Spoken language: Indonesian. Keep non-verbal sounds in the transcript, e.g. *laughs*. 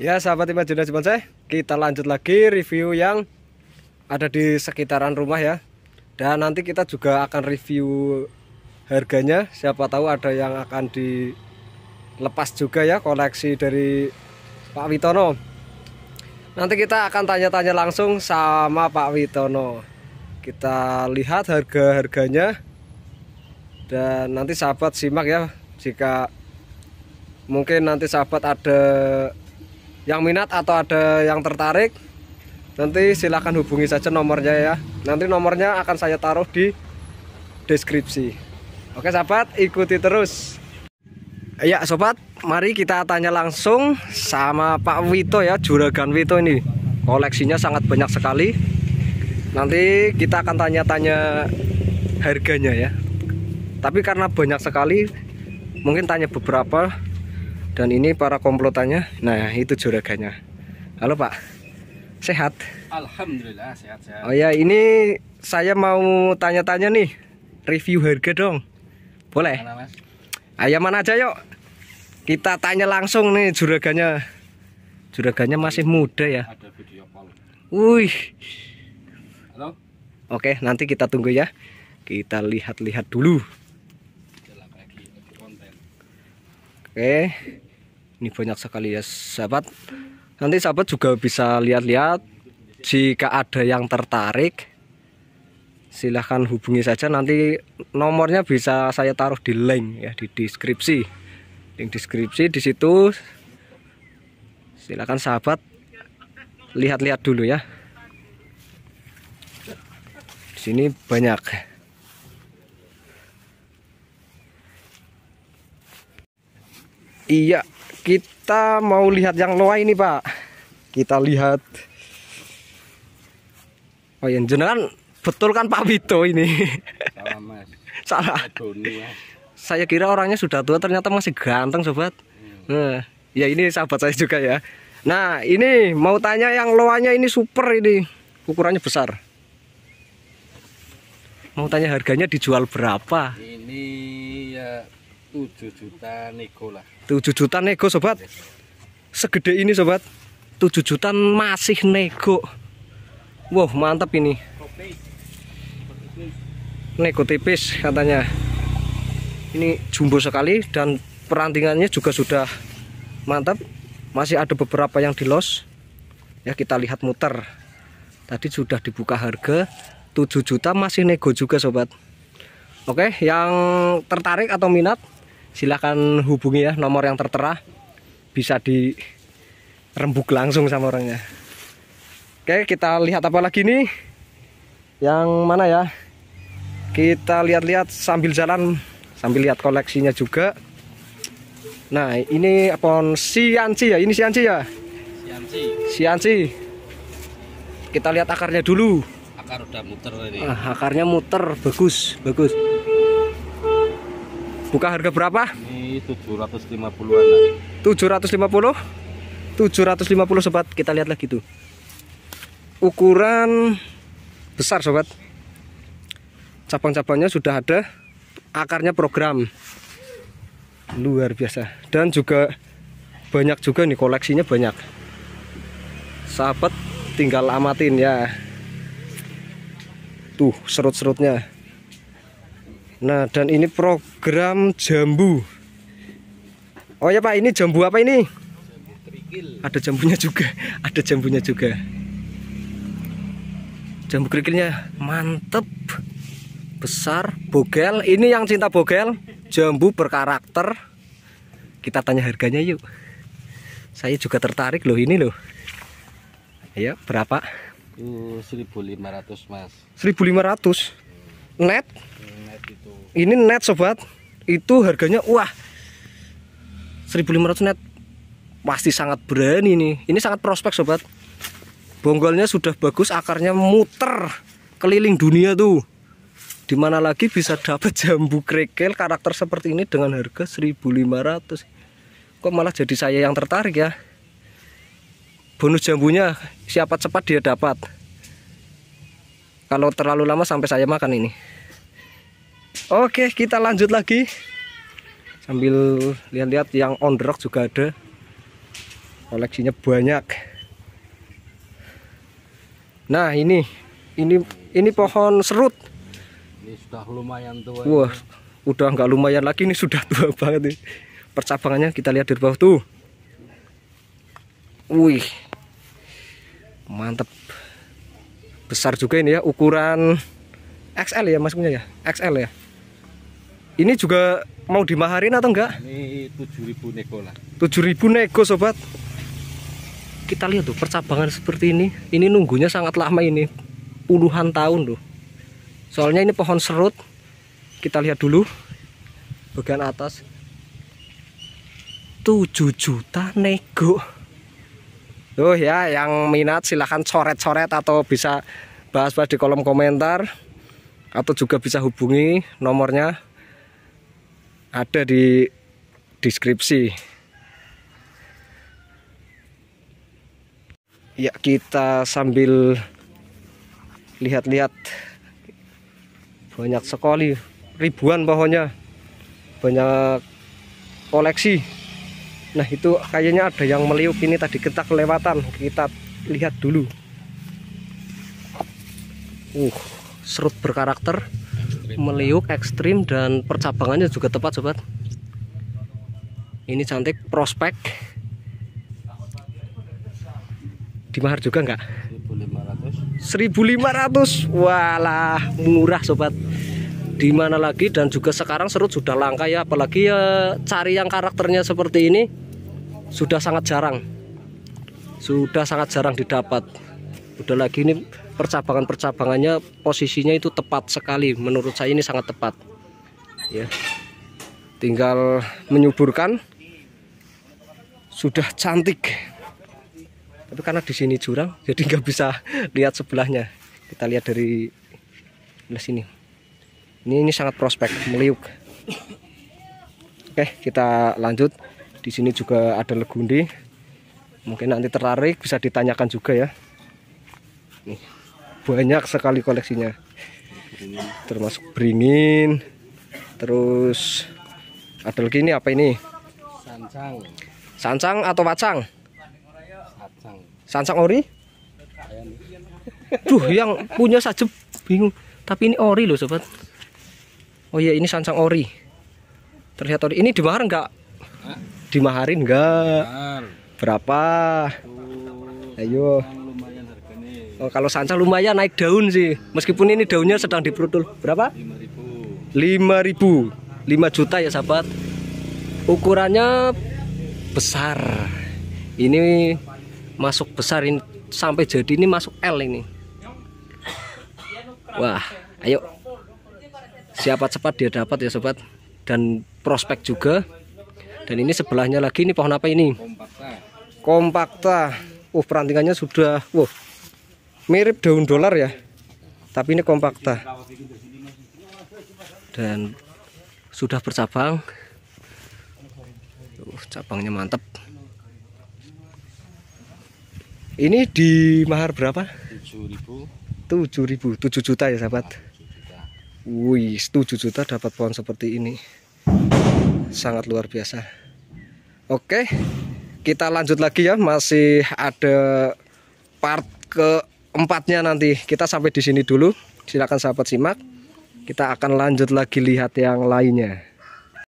Ya sahabat imajinasi bonsai Kita lanjut lagi review yang Ada di sekitaran rumah ya Dan nanti kita juga akan review Harganya Siapa tahu ada yang akan dilepas juga ya Koleksi dari Pak Witono Nanti kita akan tanya-tanya langsung sama Pak Witono Kita lihat harga-harganya Dan nanti sahabat simak ya Jika mungkin nanti sahabat ada yang minat atau ada yang tertarik nanti silahkan hubungi saja nomornya ya nanti nomornya akan saya taruh di deskripsi oke sahabat ikuti terus ya sobat mari kita tanya langsung sama Pak Wito ya juragan Wito ini koleksinya sangat banyak sekali nanti kita akan tanya-tanya harganya ya tapi karena banyak sekali mungkin tanya beberapa dan ini para komplotannya nah itu juraganya. halo pak sehat alhamdulillah sehat sehat oh ya ini saya mau tanya-tanya nih review harga dong boleh ayam ah, mana aja yuk kita tanya langsung nih juraganya, juraganya masih muda ya ada video call wih halo oke nanti kita tunggu ya kita lihat-lihat dulu Oke. Okay ini banyak sekali ya sahabat nanti sahabat juga bisa lihat-lihat jika ada yang tertarik silahkan hubungi saja nanti nomornya bisa saya taruh di link ya di deskripsi link deskripsi di situ silahkan sahabat lihat-lihat dulu ya di sini banyak iya kita mau lihat yang loa ini pak kita lihat oh yang jenengan betul kan Pak Wito ini salah mas *laughs* salah saya kira orangnya sudah tua ternyata masih ganteng sobat hmm. nah, ya ini sahabat saya juga ya nah ini mau tanya yang loanya ini super ini ukurannya besar mau tanya harganya dijual berapa ini 7 juta nego lah 7 juta nego sobat segede ini sobat 7 juta masih nego wow mantap ini nego tipis katanya ini jumbo sekali dan perantingannya juga sudah mantap masih ada beberapa yang di los ya kita lihat muter tadi sudah dibuka harga 7 juta masih nego juga sobat Oke yang tertarik atau minat silahkan hubungi ya nomor yang tertera bisa dirembuk langsung sama orangnya oke kita lihat apa lagi nih yang mana ya kita lihat-lihat sambil jalan sambil lihat koleksinya juga nah ini pohon sianci ya ini sianci ya sianci sianci kita lihat akarnya dulu akar udah muter ini ah, akarnya muter bagus bagus Buka harga berapa? Ini 750-an. 750? 750 sobat, kita lihat lagi tuh. Ukuran besar sobat. Cabang-cabangnya sudah ada, akarnya program. Luar biasa. Dan juga banyak juga nih koleksinya banyak. Sahabat tinggal amatin ya. Tuh serut-serutnya. Nah, dan ini program jambu. Oh ya Pak, ini jambu apa ini? Jambu Ada jambunya juga, *laughs* ada jambunya juga. Jambu kerikilnya mantep, besar, bogel. Ini yang cinta bogel, jambu berkarakter. Kita tanya harganya yuk. Saya juga tertarik loh ini loh. Ayo, berapa? Uh, 1500 mas. 1500 net? ini net sobat itu harganya wah 1500 net pasti sangat berani nih ini sangat prospek sobat bonggolnya sudah bagus akarnya muter keliling dunia tuh dimana lagi bisa dapat *laughs* jambu krekel karakter seperti ini dengan harga 1500 kok malah jadi saya yang tertarik ya bonus jambunya siapa cepat dia dapat kalau terlalu lama sampai saya makan ini Oke, kita lanjut lagi. Sambil lihat-lihat yang on the rock juga ada. Koleksinya banyak. Nah, ini ini ini pohon serut. Ini sudah lumayan tua. Wah, udah nggak lumayan lagi ini sudah tua *laughs* banget nih. Percabangannya kita lihat dari bawah tuh. Wih. Mantap. Besar juga ini ya ukuran XL ya maksudnya ya? XL ya? Ini juga mau dimaharin atau enggak? Ini 7000 nego lah. 7000 nego sobat. Kita lihat tuh percabangan seperti ini. Ini nunggunya sangat lama ini. Puluhan tahun tuh. Soalnya ini pohon serut. Kita lihat dulu bagian atas. 7 juta nego. Tuh ya yang minat silahkan coret-coret atau bisa bahas-bahas di kolom komentar atau juga bisa hubungi nomornya ada di deskripsi ya kita sambil lihat-lihat banyak sekali ribuan pohonnya banyak koleksi nah itu kayaknya ada yang meliuk ini tadi kita kelewatan kita lihat dulu uh serut berkarakter meliuk ekstrim dan percabangannya juga tepat sobat ini cantik prospek dimahar juga enggak 1500 1500 walah murah sobat di mana lagi dan juga sekarang serut sudah langka ya apalagi ya cari yang karakternya seperti ini sudah sangat jarang sudah sangat jarang didapat udah lagi ini percabangan-percabangannya posisinya itu tepat sekali menurut saya ini sangat tepat ya tinggal menyuburkan sudah cantik tapi karena di sini jurang *laughs* jadi nggak bisa lihat sebelahnya kita lihat dari sebelah sini ini ini sangat prospek meliuk oke kita lanjut di sini juga ada legundi mungkin nanti tertarik bisa ditanyakan juga ya nih banyak sekali koleksinya termasuk beringin terus ada lagi ini apa ini sancang sancang atau wacang sancang ori duh yang punya saja bingung tapi ini ori loh sobat oh iya ini sancang ori terlihat ori ini dimahar enggak dimaharin enggak berapa ayo Oh, kalau sanca lumayan naik daun sih. Meskipun ini daunnya sedang diperutul. Berapa? 5000. 5000. 5 juta ya, sahabat. Ukurannya besar. Ini masuk besar ini sampai jadi ini masuk L ini. Wah, ayo. Siapa cepat dia dapat ya, sobat. Dan prospek juga. Dan ini sebelahnya lagi ini pohon apa ini? Kompakta. Kompakta. Uh, perantingannya sudah, wah, wow mirip daun dolar ya tapi ini kompakta dan sudah bercabang uh, cabangnya mantap ini di mahar berapa? 7000 7000 7 juta ya sahabat wih 7 juta dapat pohon seperti ini sangat luar biasa oke kita lanjut lagi ya masih ada part ke empatnya nanti kita sampai di sini dulu silakan sahabat simak kita akan lanjut lagi lihat yang lainnya